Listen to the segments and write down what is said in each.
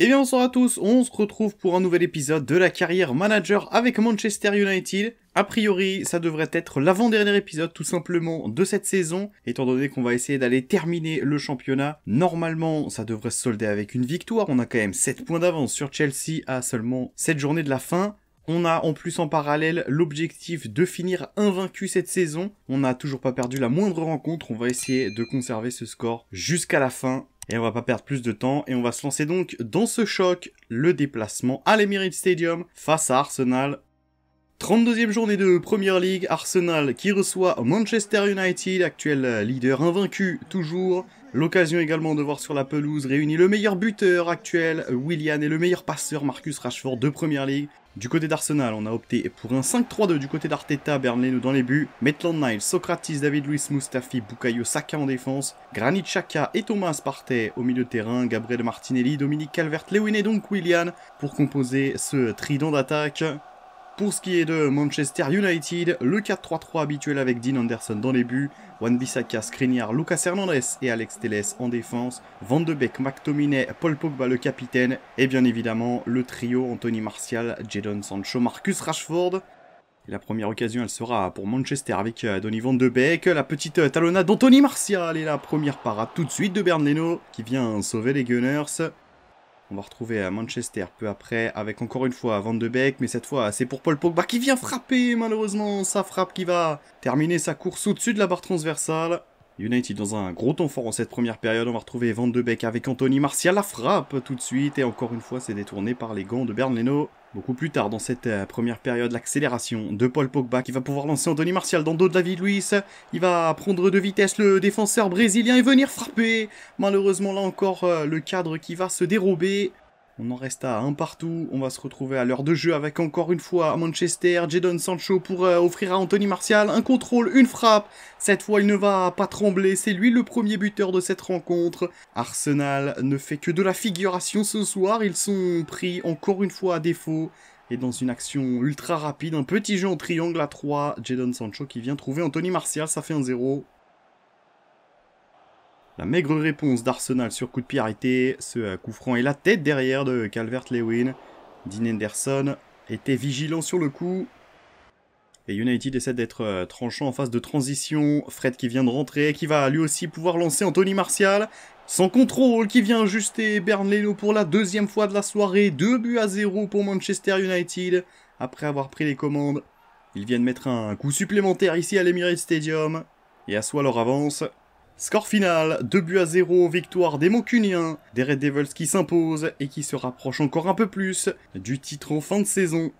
Et eh bien bonsoir à tous, on se retrouve pour un nouvel épisode de la carrière manager avec Manchester United. A priori, ça devrait être l'avant-dernier épisode tout simplement de cette saison, étant donné qu'on va essayer d'aller terminer le championnat. Normalement, ça devrait se solder avec une victoire, on a quand même 7 points d'avance sur Chelsea à seulement 7 journées de la fin. On a en plus en parallèle l'objectif de finir invaincu cette saison. On n'a toujours pas perdu la moindre rencontre, on va essayer de conserver ce score jusqu'à la fin et on va pas perdre plus de temps et on va se lancer donc dans ce choc, le déplacement à l'Emirates Stadium face à Arsenal 32e journée de Premier League, Arsenal qui reçoit Manchester United, actuel leader invaincu toujours. L'occasion également de voir sur la pelouse réunir le meilleur buteur actuel, Willian, et le meilleur passeur, Marcus Rashford de Premier League. Du côté d'Arsenal, on a opté pour un 5-3-2 du côté d'Arteta, nous dans les buts, Maitland Niles, Socrates, David Luis, Mustafi, Bukayo Saka en défense, Granit Xhaka et Thomas Partey au milieu de terrain, Gabriel Martinelli, Dominique Calvert, Lewin et donc William pour composer ce trident d'attaque. Pour ce qui est de Manchester United, le 4-3-3 habituel avec Dean Anderson dans les buts, Juan Bissaka, Skriniar, Lucas Hernandez et Alex Telles en défense, Van de Beek, McTominay, Paul Pogba le capitaine et bien évidemment le trio Anthony Martial, Jadon Sancho, Marcus Rashford. La première occasion, elle sera pour Manchester avec euh, Donny Van de Beek. La petite euh, talonnade d'Anthony Martial et la première parade tout de suite de Bern Leno qui vient sauver les Gunners. On va retrouver à euh, Manchester peu après, avec encore une fois Van de Beek, mais cette fois c'est pour Paul Pogba qui vient frapper malheureusement, sa frappe qui va terminer sa course au-dessus de la barre transversale. United dans un gros temps fort en cette première période. On va retrouver Van de Beek avec Anthony Martial. La frappe tout de suite. Et encore une fois, c'est détourné par les gants de Bern Leno. Beaucoup plus tard dans cette euh, première période, l'accélération de Paul Pogba qui va pouvoir lancer Anthony Martial dans le dos de la vie Il va prendre de vitesse le défenseur brésilien et venir frapper. Malheureusement, là encore, euh, le cadre qui va se dérober. On en reste à un partout. On va se retrouver à l'heure de jeu avec encore une fois Manchester, Jadon Sancho pour euh, offrir à Anthony Martial un contrôle, une frappe. Cette fois, il ne va pas trembler. C'est lui le premier buteur de cette rencontre. Arsenal ne fait que de la figuration ce soir. Ils sont pris encore une fois à défaut. Et dans une action ultra rapide, un petit jeu en triangle à 3, Jadon Sancho qui vient trouver Anthony Martial, ça fait un 0 la maigre réponse d'Arsenal sur coup de pied arrêté. Ce euh, coup franc et la tête derrière de Calvert-Lewin. Dean Henderson était vigilant sur le coup. Et United essaie d'être euh, tranchant en phase de transition. Fred qui vient de rentrer, qui va lui aussi pouvoir lancer Anthony Martial. Sans contrôle, qui vient ajuster Bernleno pour la deuxième fois de la soirée. 2 buts à 0 pour Manchester United. Après avoir pris les commandes, ils viennent mettre un coup supplémentaire ici à l'Emirates Stadium. Et à soi leur avance. Score final, 2 buts à 0, victoire des Montcuniens des Red Devils qui s'imposent et qui se rapprochent encore un peu plus du titre en fin de saison.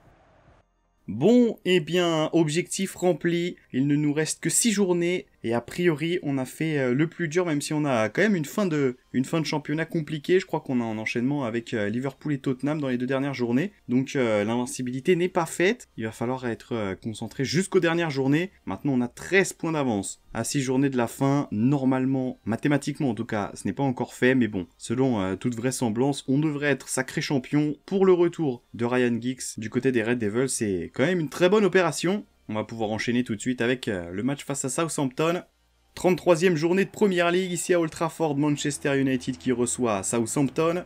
Bon, et eh bien, objectif rempli, il ne nous reste que 6 journées et a priori, on a fait euh, le plus dur, même si on a quand même une fin de, une fin de championnat compliquée. Je crois qu'on a un enchaînement avec euh, Liverpool et Tottenham dans les deux dernières journées. Donc euh, l'invincibilité n'est pas faite. Il va falloir être concentré jusqu'aux dernières journées. Maintenant, on a 13 points d'avance. À 6 journées de la fin, normalement, mathématiquement en tout cas, ce n'est pas encore fait, mais bon, selon toute vraisemblance, on devrait être sacré champion pour le retour de Ryan Giggs du côté des Red Devils. C'est quand même une très bonne opération. On va pouvoir enchaîner tout de suite avec euh, le match face à Southampton. 33e journée de Première League ici à Old Trafford, Manchester United qui reçoit Southampton.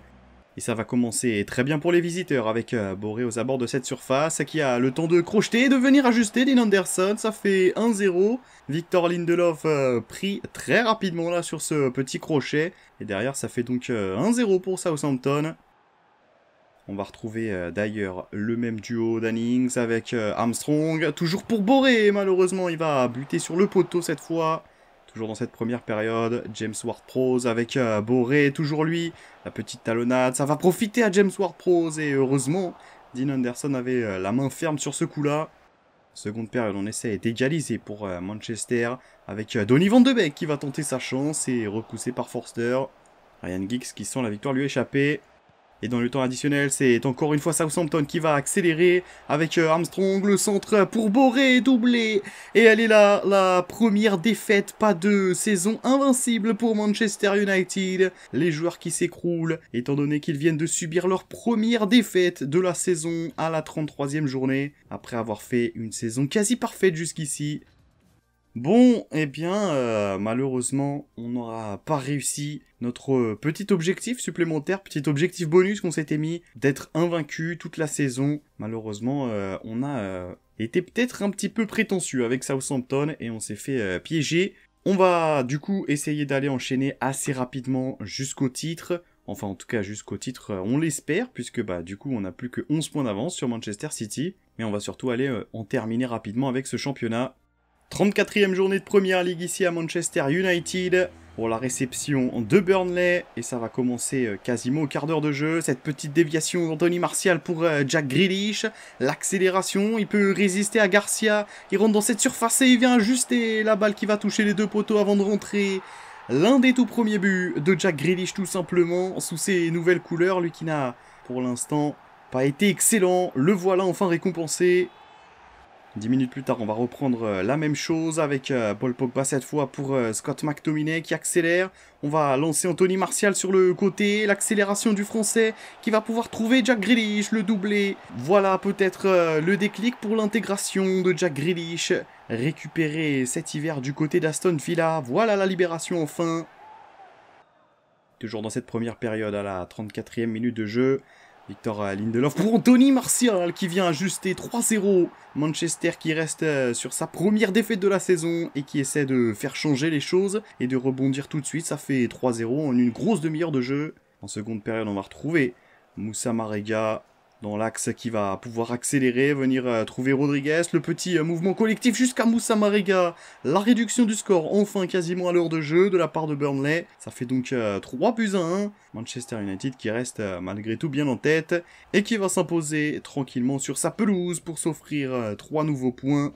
Et ça va commencer très bien pour les visiteurs avec euh, Boré aux abords de cette surface qui a le temps de crocheter et de venir ajuster Dean Anderson. Ça fait 1-0. Victor Lindelof euh, pris très rapidement là sur ce petit crochet. Et derrière ça fait donc 1-0 pour Southampton. On va retrouver euh, d'ailleurs le même duo d'Annings avec euh, Armstrong. Toujours pour Boré, malheureusement, il va buter sur le poteau cette fois. Toujours dans cette première période, James Ward-Prowse avec euh, Boré, toujours lui. La petite talonnade, ça va profiter à James Ward-Prowse. Et heureusement, Dean Anderson avait la main ferme sur ce coup-là. Seconde période, on essaie d'égaliser pour Manchester avec Donny Van de Beek qui va tenter sa chance et repoussé par Forster. Ryan Giggs qui sent la victoire lui échapper. Et dans le temps additionnel, c'est encore une fois Southampton qui va accélérer avec euh, Armstrong, le centre pour Boré, doublé. Et elle est là, la première défaite, pas de saison invincible pour Manchester United. Les joueurs qui s'écroulent, étant donné qu'ils viennent de subir leur première défaite de la saison à la 33e journée, après avoir fait une saison quasi parfaite jusqu'ici. Bon, eh bien, euh, malheureusement, on n'aura pas réussi notre euh, petit objectif supplémentaire, petit objectif bonus qu'on s'était mis, d'être invaincu toute la saison. Malheureusement, euh, on a été peut-être un petit peu prétentieux avec Southampton et on s'est fait piéger. On va du coup essayer d'aller enchaîner assez rapidement jusqu'au titre. Enfin, en tout cas, jusqu'au titre, on l'espère, puisque bah, du coup, on n'a plus que 11 points d'avance sur Manchester City. Mais on va surtout aller en terminer rapidement avec ce championnat. 34e journée de première ligue ici à Manchester United pour la réception de Burnley et ça va commencer euh, quasiment au quart d'heure de jeu. Cette petite déviation d'Anthony Martial pour euh, Jack Grealish, l'accélération, il peut résister à Garcia, il rentre dans cette surface et il vient ajuster la balle qui va toucher les deux poteaux avant de rentrer. L'un des tout premiers buts de Jack Grealish tout simplement sous ses nouvelles couleurs, lui qui n'a pour l'instant pas été excellent, le voilà enfin récompensé 10 minutes plus tard, on va reprendre euh, la même chose avec euh, Paul Pogba cette fois pour euh, Scott McTominay qui accélère. On va lancer Anthony Martial sur le côté, l'accélération du français qui va pouvoir trouver Jack Grealish, le doublé. Voilà peut-être le déclic pour l'intégration de Jack Grealish. Récupéré cet hiver du côté d'Aston Villa, voilà la libération enfin. Toujours dans cette première période à la 34e minute de jeu. Victor Lindelof pour Anthony Martial qui vient ajuster 3-0. Manchester qui reste euh, sur sa première défaite de la saison et qui essaie de faire changer les choses et de rebondir tout de suite. Ça fait 3-0 en une grosse demi-heure de jeu. En seconde période, on va retrouver Moussa Marega dans l'axe qui va pouvoir accélérer, venir euh, trouver Rodriguez, le petit euh, mouvement collectif jusqu'à Moussa Mariga. la réduction du score enfin quasiment à l'heure de jeu de la part de Burnley, ça fait donc 3 euh, buts 1, Manchester United qui reste malgré tout bien en tête et qui va s'imposer tranquillement sur sa pelouse pour s'offrir 3 nouveaux points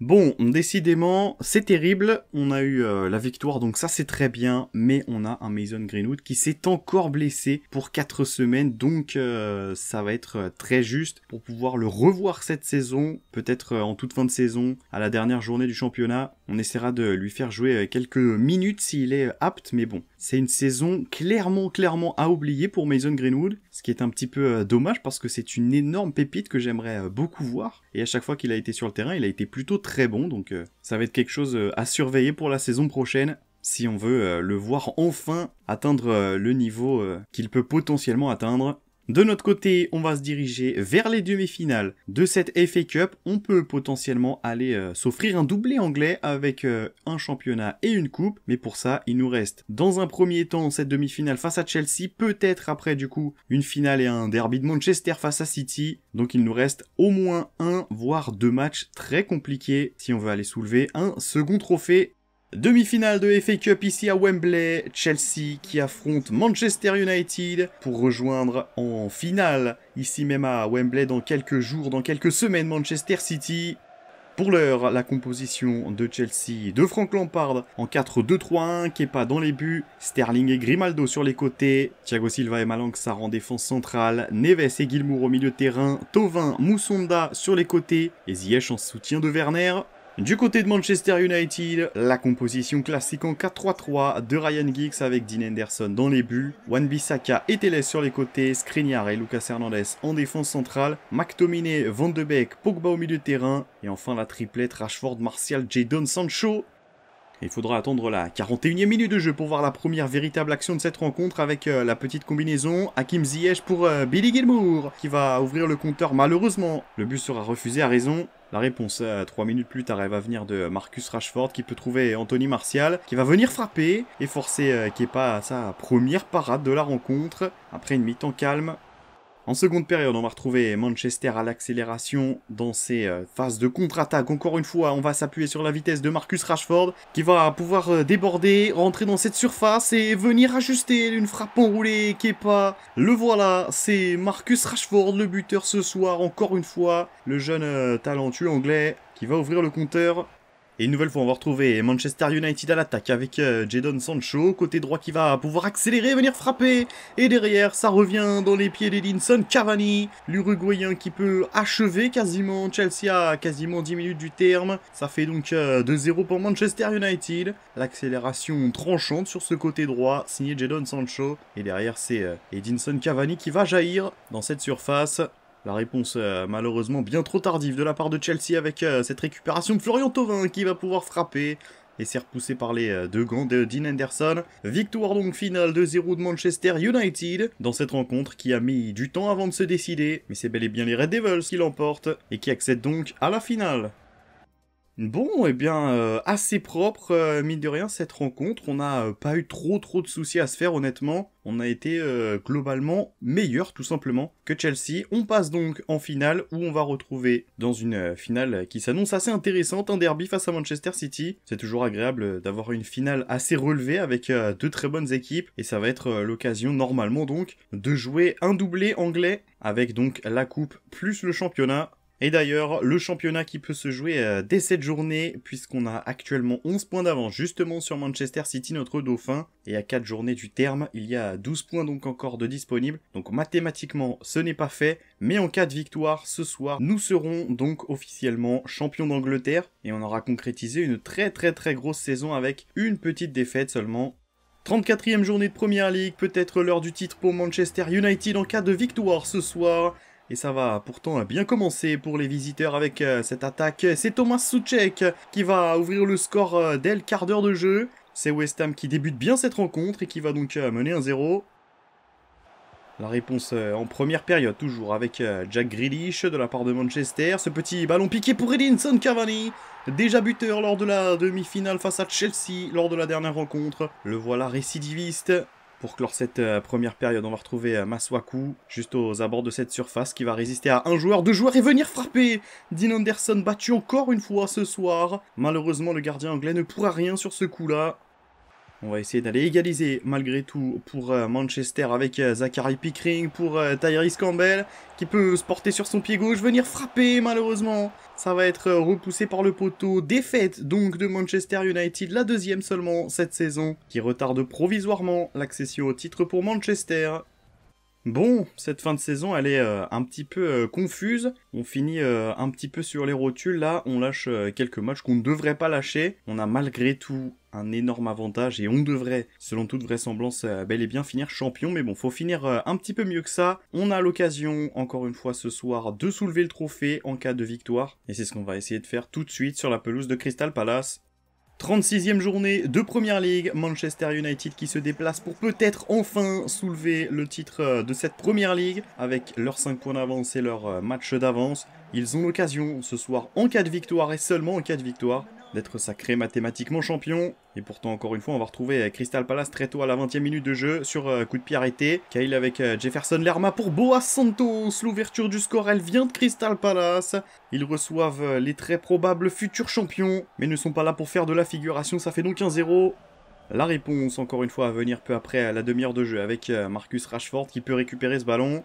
Bon, décidément, c'est terrible. On a eu euh, la victoire, donc ça c'est très bien. Mais on a un Mason Greenwood qui s'est encore blessé pour 4 semaines. Donc euh, ça va être euh, très juste pour pouvoir le revoir cette saison. Peut-être en toute fin de saison, à la dernière journée du championnat. On essaiera de lui faire jouer quelques minutes s'il est apte. Mais bon, c'est une saison clairement, clairement à oublier pour Mason Greenwood, ce qui est un petit peu euh, dommage parce que c'est une énorme pépite que j'aimerais euh, beaucoup voir. Et à chaque fois qu'il a été sur le terrain, il a été plutôt très bon, donc euh, ça va être quelque chose à surveiller pour la saison prochaine si on veut le voir enfin atteindre le niveau qu'il peut potentiellement atteindre de notre côté, on va se diriger vers les demi-finales de cette FA Cup. On peut potentiellement aller euh, s'offrir un doublé anglais avec euh, un championnat et une coupe. Mais pour ça, il nous reste dans un premier temps cette demi-finale face à Chelsea. Peut-être après du coup une finale et un derby de Manchester face à City. Donc il nous reste au moins un, voire deux matchs très compliqués si on veut aller soulever un second trophée Demi-finale de FA Cup ici à Wembley, Chelsea qui affronte Manchester United pour rejoindre en finale ici même à Wembley dans quelques jours, dans quelques semaines Manchester City. Pour l'heure, la composition de Chelsea de Frank Lampard en 4-2-3-1, Kepa dans les buts, Sterling et Grimaldo sur les côtés, Thiago Silva et Sarr en défense centrale, Neves et Guilmour au milieu de terrain, Tovin, Moussonda sur les côtés et Ziyech en soutien de Werner. Du côté de Manchester United, la composition classique en 4-3-3 de Ryan Giggs avec Dean Anderson dans les buts, Wan Bissaka et Teles sur les côtés, Skriniar et Lucas Hernandez en défense centrale, McTominay, Van de Beek, Pogba au milieu de terrain et enfin la triplette Rashford, Martial, Jadon Sancho. Il faudra attendre la 41e minute de jeu pour voir la première véritable action de cette rencontre avec euh, la petite combinaison Hakim Ziyech pour euh, Billy Gilmour qui va ouvrir le compteur malheureusement. Le but sera refusé à raison la réponse à 3 euh, minutes plus tard, va venir de Marcus Rashford qui peut trouver Anthony Martial qui va venir frapper et forcer euh, Kepa à sa première parade de la rencontre après une mi-temps calme en seconde période, on va retrouver Manchester à l'accélération dans ses euh, phases de contre-attaque. Encore une fois, on va s'appuyer sur la vitesse de Marcus Rashford qui va pouvoir euh, déborder, rentrer dans cette surface et venir ajuster une frappe enroulée. pas... le voilà, c'est Marcus Rashford, le buteur ce soir. Encore une fois, le jeune euh, talentueux anglais qui va ouvrir le compteur et une nouvelle fois, on va retrouver Manchester United à l'attaque avec euh, Jadon Sancho. Côté droit qui va pouvoir accélérer, venir frapper. Et derrière, ça revient dans les pieds d'Edinson Cavani. L'Uruguayen qui peut achever quasiment Chelsea à quasiment 10 minutes du terme. Ça fait donc 2-0 euh, pour Manchester United. L'accélération tranchante sur ce côté droit, signé Jadon Sancho. Et derrière, c'est euh, Edinson Cavani qui va jaillir dans cette surface. La réponse euh, malheureusement bien trop tardive de la part de Chelsea avec euh, cette récupération de Florian Thauvin qui va pouvoir frapper et s'est repoussé par les euh, deux gants de Dean Anderson. Victoire donc finale de 0 de Manchester United dans cette rencontre qui a mis du temps avant de se décider, mais c'est bel et bien les Red Devils qui l'emportent et qui accèdent donc à la finale. Bon, eh bien, euh, assez propre, euh, mine de rien, cette rencontre. On n'a euh, pas eu trop trop de soucis à se faire, honnêtement. On a été globalement meilleur, tout simplement, que Chelsea. On passe donc en finale, où on va retrouver, dans une finale qui s'annonce assez intéressante, un derby face à Manchester City. C'est toujours agréable d'avoir une finale assez relevée, avec deux très bonnes équipes. Et ça va être l'occasion, normalement donc, de jouer un doublé anglais, avec donc la coupe plus le championnat. Et d'ailleurs, le championnat qui peut se jouer euh, dès cette journée, puisqu'on a actuellement 11 points d'avance justement sur Manchester City, notre dauphin. Et à 4 journées du terme, il y a 12 points donc encore de disponibles. Donc mathématiquement, ce n'est pas fait. Mais en cas de victoire, ce soir, nous serons donc officiellement champions d'Angleterre. Et on aura concrétisé une très très très grosse saison avec une petite défaite seulement 34e journée de Première League, peut-être l'heure du titre pour Manchester United en cas de victoire ce soir. Et ça va pourtant bien commencer pour les visiteurs avec euh, cette attaque. C'est Thomas Soucek qui va ouvrir le score euh, dès le quart d'heure de jeu. C'est West Ham qui débute bien cette rencontre et qui va donc euh, mener un 0 La réponse en première période, toujours avec Jack Grealish de la part de Manchester. Ce petit ballon piqué pour Edinson Cavani, déjà buteur lors de la demi-finale face à Chelsea lors de la dernière rencontre. Le voilà récidiviste pour clore cette euh, première période. On va retrouver euh, Maswaku juste aux abords de cette surface qui va résister à un joueur, deux joueurs et venir frapper. Dean Anderson battu encore une fois ce soir. Malheureusement, le gardien anglais ne pourra rien sur ce coup-là. On va essayer d'aller égaliser malgré tout pour euh, Manchester avec Zachary Pickering, pour Tyrese Campbell qui peut se porter sur son pied gauche, venir frapper malheureusement. Ça va être repoussé par le poteau. Défaite donc de Manchester United, la deuxième seulement cette saison, qui retarde provisoirement l'accession au titre pour Manchester. Bon, cette fin de saison, elle est euh, un petit peu euh, confuse. On finit euh, un petit peu sur les rotules. Là, on lâche quelques matchs qu'on ne devrait pas lâcher. On a malgré tout un énorme avantage et on devrait, selon toute vraisemblance, bel et bien finir champion. Mais bon, faut finir un petit peu mieux que ça. On a l'occasion, encore une fois ce soir, de soulever le trophée en cas de victoire. Et c'est ce qu'on va essayer de faire tout de suite sur la pelouse de Crystal Palace. 36e journée de Première Ligue, Manchester United qui se déplace pour peut-être enfin soulever le titre euh, de cette Première Ligue avec leurs 5 points d'avance et leur euh, match d'avance. Ils ont l'occasion ce soir en cas de victoire et seulement en cas de victoire d'être sacré mathématiquement champion. Et pourtant, encore une fois, on va retrouver euh, Crystal Palace très tôt à la 20e minute de jeu sur euh, coup de pied arrêté. Kyle avec euh, Jefferson Lerma pour Boas Santos. L'ouverture du score, elle vient de Crystal Palace. Ils reçoivent les très probables futurs champions, mais ne sont pas là pour faire de la figuration. Ça fait donc un 0 La réponse, encore une fois, à venir peu après à la demi-heure de jeu avec Marcus Rashford qui peut récupérer ce ballon.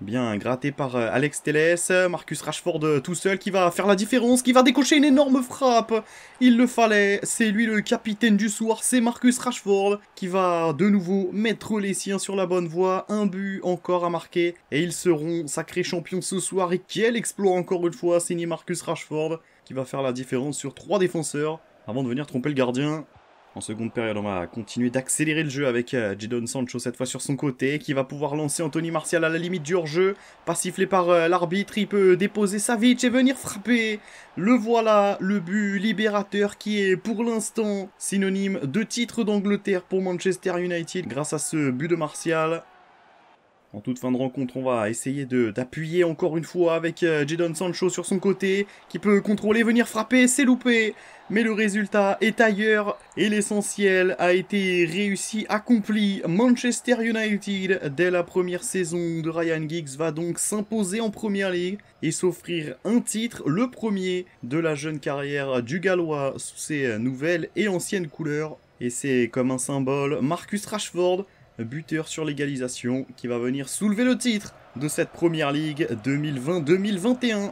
Bien, gratté par euh, Alex Telles, Marcus Rashford euh, tout seul qui va faire la différence, qui va décocher une énorme frappe. Il le fallait, c'est lui le capitaine du soir, c'est Marcus Rashford qui va de nouveau mettre les siens sur la bonne voie. Un but encore à marquer et ils seront sacrés champions ce soir. Et quel exploit encore une fois, signé Marcus Rashford qui va faire la différence sur trois défenseurs avant de venir tromper le gardien. En seconde période, on va continuer d'accélérer le jeu avec euh, Sancho cette fois sur son côté, qui va pouvoir lancer Anthony Martial à la limite du hors-jeu. Pas sifflé par euh, l'arbitre, il peut déposer sa Savic et venir frapper. Le voilà, le but libérateur qui est pour l'instant synonyme de titre d'Angleterre pour Manchester United. Grâce à ce but de Martial, en toute fin de rencontre, on va essayer d'appuyer encore une fois avec euh, Jadon Sancho sur son côté, qui peut contrôler, venir frapper, c'est loupé mais le résultat est ailleurs et l'essentiel a été réussi, accompli. Manchester United, dès la première saison de Ryan Giggs, va donc s'imposer en Première League et s'offrir un titre, le premier de la jeune carrière du Gallois sous ses nouvelles et anciennes couleurs. Et c'est comme un symbole, Marcus Rashford buteur sur l'égalisation qui va venir soulever le titre de cette première ligue 2020-2021.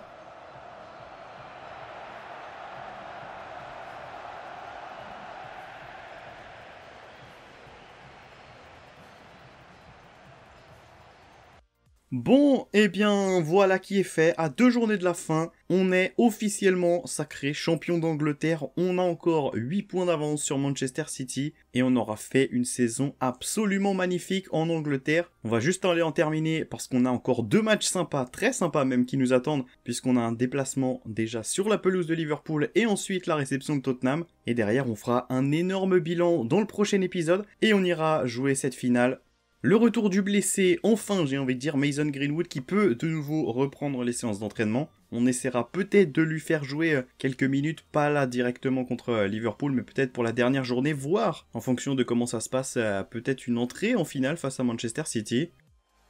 Bon, eh bien, voilà qui est fait. À deux journées de la fin, on est officiellement sacré champion d'Angleterre. On a encore 8 points d'avance sur Manchester City et on aura fait une saison absolument magnifique en Angleterre. On va juste aller en terminer parce qu'on a encore deux matchs sympas, très sympas même, qui nous attendent puisqu'on a un déplacement déjà sur la pelouse de Liverpool et ensuite la réception de Tottenham. Et derrière, on fera un énorme bilan dans le prochain épisode et on ira jouer cette finale le retour du blessé, enfin j'ai envie de dire Mason Greenwood qui peut de nouveau reprendre les séances d'entraînement. On essaiera peut-être de lui faire jouer euh, quelques minutes, pas là directement contre euh, Liverpool, mais peut-être pour la dernière journée, voire en fonction de comment ça se passe, euh, peut-être une entrée en finale face à Manchester City.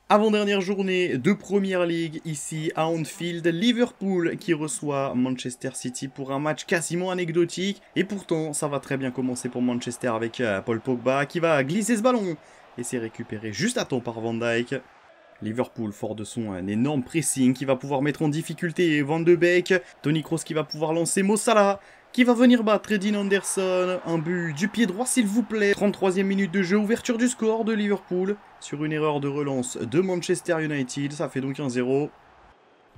Avant-dernière journée de Première League ici à Anfield, Liverpool qui reçoit Manchester City pour un match quasiment anecdotique et pourtant ça va très bien commencer pour Manchester avec Paul Pogba qui va glisser ce ballon et c'est récupéré juste à temps par Van Dyke. Liverpool fort de son un énorme pressing qui va pouvoir mettre en difficulté Van de Beek. Tony Kroos qui va pouvoir lancer Mossala qui va venir battre Edin Anderson. Un but du pied droit s'il vous plaît. 33e minute de jeu, ouverture du score de Liverpool sur une erreur de relance de Manchester United. Ça fait donc 1-0.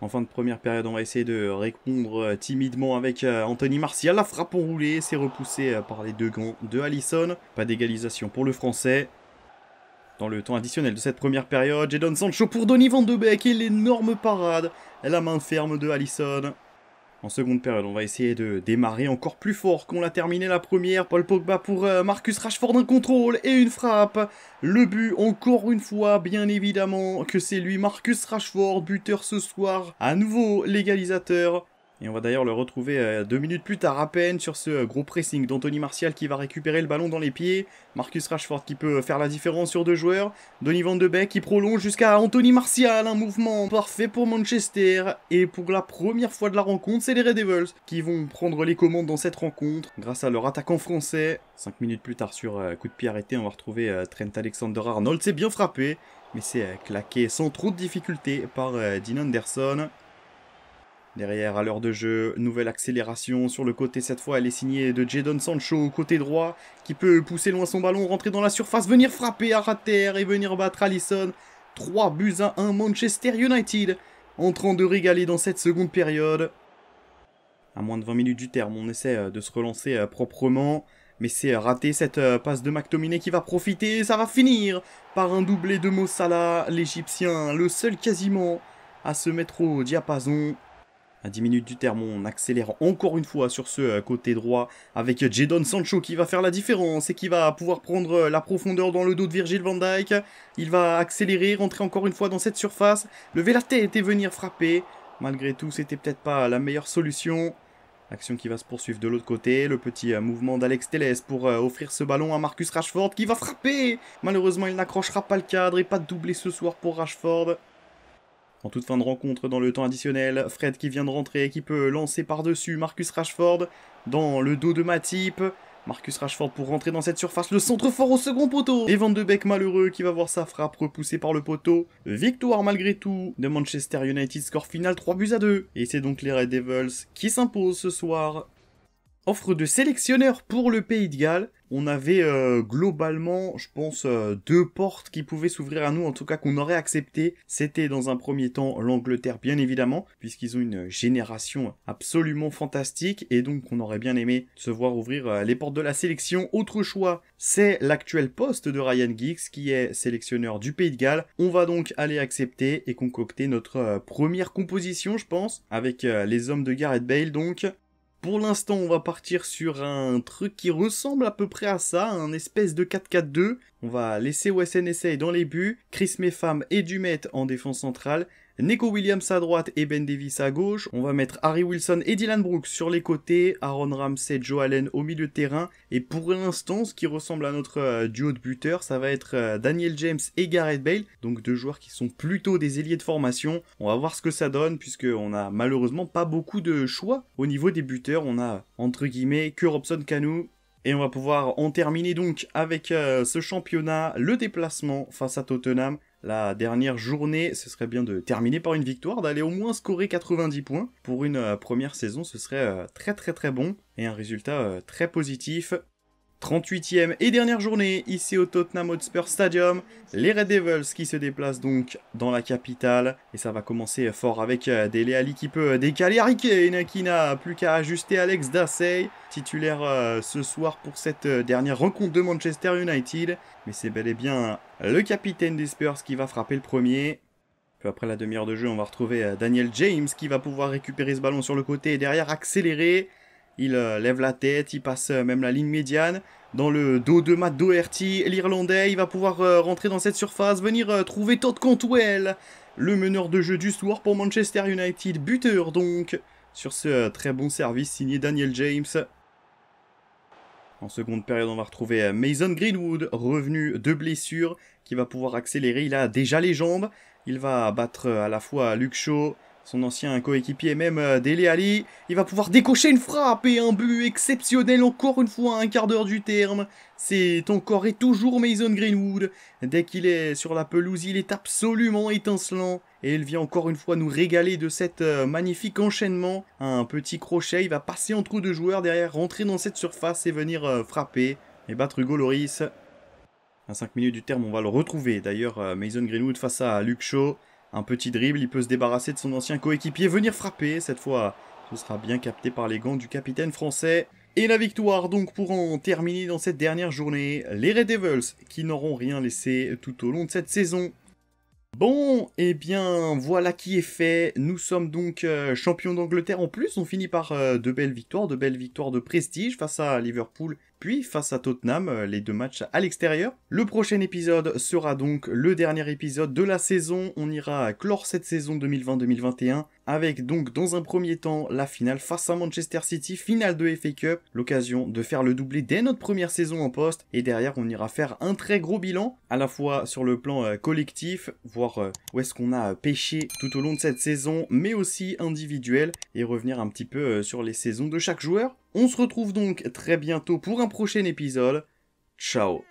En fin de première période, on va essayer de répondre euh, timidement avec euh, Anthony Martial. La frappe enroulée, c'est repoussé euh, par les deux gants de Allison. Pas d'égalisation pour le français. Dans le temps additionnel de cette première période, Jadon Sancho pour Donny Van de Beek et l'énorme parade la main ferme de Allison. En seconde période, on va essayer de démarrer encore plus fort qu'on l'a terminé la première. Paul Pogba pour euh, Marcus Rashford, un contrôle et une frappe. Le but, encore une fois, bien évidemment que c'est lui, Marcus Rashford, buteur ce soir. À nouveau l'égalisateur. Et on va d'ailleurs le retrouver euh, deux minutes plus tard à peine sur ce euh, gros pressing d'Anthony Martial qui va récupérer le ballon dans les pieds. Marcus Rashford qui peut faire la différence sur deux joueurs. Donny Van de Beek qui prolonge jusqu'à Anthony Martial. Un mouvement parfait pour Manchester. Et pour la première fois de la rencontre, c'est les Red Devils qui vont prendre les commandes dans cette rencontre grâce à leur attaquant français. Cinq minutes plus tard sur euh, coup de pied arrêté, on va retrouver Trent Alexander-Arnold. C'est bien frappé. Mais c'est claqué sans trop de difficulté par Dean Anderson. Derrière, à l'heure de jeu, nouvelle accélération sur le côté. Cette fois, elle est signée de Jadon Sancho, côté droit, qui peut pousser loin son ballon, rentrer dans la surface, venir frapper à terre et venir battre Allison. 3 buts à 1 Manchester United, en train de régaler dans cette seconde période. À moins de 20 minutes du terme, on essaie euh, de se relancer euh, proprement. Mais c'est euh, raté cette passe de McTominay qui va profiter. ça va finir par un doublé de Mossala, l'Égyptien, le seul quasiment à se mettre au diapason à 10 minutes du terme, on accélère encore une fois sur ce euh, côté droit avec Jadon Sancho qui va faire la différence et qui va pouvoir prendre euh, la profondeur dans le dos de Virgil van Dijk. Il va accélérer, rentrer encore une fois dans cette surface, lever la tête et venir frapper. Malgré tout, c'était peut-être pas la meilleure solution. Action qui va se poursuivre de l'autre côté. Le petit euh, mouvement d'Alex Telles pour offrir ce ballon à Marcus Rashford qui va frapper. Malheureusement, il n'accrochera pas le cadre et pas de doublé ce soir pour Rashford. En toute fin de rencontre dans le temps additionnel, Fred qui vient de rentrer, et qui peut lancer par-dessus Marcus Rashford dans le dos de Matip. Marcus Rashford pour rentrer dans cette surface, le centre fort au second poteau Et Van de Beek malheureux qui va voir sa frappe repoussée par le poteau. Victoire malgré tout de Manchester United, score final 3 buts à 2. Et c'est donc les Red Devils qui s'imposent ce soir. Offre de sélectionneur pour le Pays de Galles, on avait euh, globalement, je pense, euh, deux portes qui pouvaient s'ouvrir à nous, en tout cas qu'on aurait accepté. C'était dans un premier temps l'Angleterre, bien évidemment, puisqu'ils ont une génération absolument fantastique, et donc on aurait bien aimé se voir ouvrir euh, les portes de la sélection. Autre choix, c'est l'actuel poste de Ryan Giggs, qui est sélectionneur du Pays de Galles. On va donc aller accepter et concocter notre première composition, je pense, avec les hommes de Gareth Bale, donc pour l'instant, on va partir sur un truc qui ressemble à peu près à ça, un espèce de 4-4-2. On va laisser Wesson dans les buts, Chris Méfame et Dumet en défense centrale, Neko Williams à droite et Ben Davis à gauche. On va mettre Harry Wilson et Dylan Brooks sur les côtés, Aaron Ramsey, Joe Allen au milieu de terrain. Et pour l'instant, ce qui ressemble à notre euh, duo de buteurs, ça va être euh, Daniel James et Gareth Bale, donc deux joueurs qui sont plutôt des ailiers de formation. On va voir ce que ça donne, puisqu'on n'a malheureusement pas beaucoup de choix au niveau des buteurs. On a entre guillemets que Robson Canou. et on va pouvoir en terminer donc avec euh, ce championnat, le déplacement face à Tottenham la dernière journée, ce serait bien de terminer par une victoire, d'aller au moins scorer 90 points. Pour une euh, première saison, ce serait euh, très très très bon et un résultat euh, très positif 38e et dernière journée ici au Tottenham Hotspur Stadium. Les Red Devils qui se déplacent donc dans la capitale. Et ça va commencer fort avec euh, Dele Ali qui peut euh, décaler Harry qui n'a plus qu'à ajuster Alex Dassey, titulaire euh, ce soir pour cette dernière rencontre de Manchester United. Mais c'est bel et bien le capitaine des Spurs qui va frapper le premier. Peu après la demi-heure de jeu, on va retrouver Daniel James qui va pouvoir récupérer ce ballon sur le côté et derrière accélérer. Il euh, lève la tête, il passe euh, même la ligne médiane. Dans le dos de Matt Doherty, l'Irlandais, il va pouvoir euh, rentrer dans cette surface, venir trouver Todd Cantwell, le meneur de jeu du soir pour Manchester United, buteur donc, sur ce très bon service signé Daniel James. En seconde période, on va retrouver Mason Greenwood, revenu de blessure, qui va pouvoir accélérer. Il a déjà les jambes. Il va battre à la fois Luke Shaw, son ancien coéquipier, même euh, Dele Ali. Il va pouvoir décocher une frappe et un but exceptionnel encore une fois à un quart d'heure du terme. C'est encore et toujours Mason Greenwood. Dès qu'il est sur la pelouse, il est absolument étincelant. Et il vient encore une fois nous régaler de cet euh, magnifique enchaînement. Un petit crochet, il va passer entre deux joueurs derrière, rentrer dans cette surface et venir euh, frapper et battre Hugo Loris. À 5 minutes du terme, on va le retrouver. D'ailleurs, Mason Greenwood face à Luke Shaw un petit dribble, il peut se débarrasser de son ancien coéquipier, venir frapper cette fois. Ce sera bien capté par les gants du capitaine français. Et la victoire donc pour en terminer dans cette dernière journée, les Red Devils qui n'auront rien laissé tout au long de cette saison. Bon, et eh bien voilà qui est fait, nous sommes donc euh, champions d'Angleterre en plus, on finit par euh, de belles victoires, de belles victoires de prestige face à Liverpool puis face à Tottenham, euh, les deux matchs à l'extérieur. Le prochain épisode sera donc le dernier épisode de la saison. On ira clore cette saison 2020-2021 avec donc dans un premier temps la finale face à Manchester City, finale de FA Cup, l'occasion de faire le doublé dès notre première saison en poste et derrière on ira faire un très gros bilan à la fois sur le plan euh, collectif, voir euh, où est-ce qu'on a pêché tout au long de cette saison mais aussi individuel et revenir un petit peu sur les saisons de chaque joueur. On se retrouve donc très bientôt pour un prochain épisode. Ciao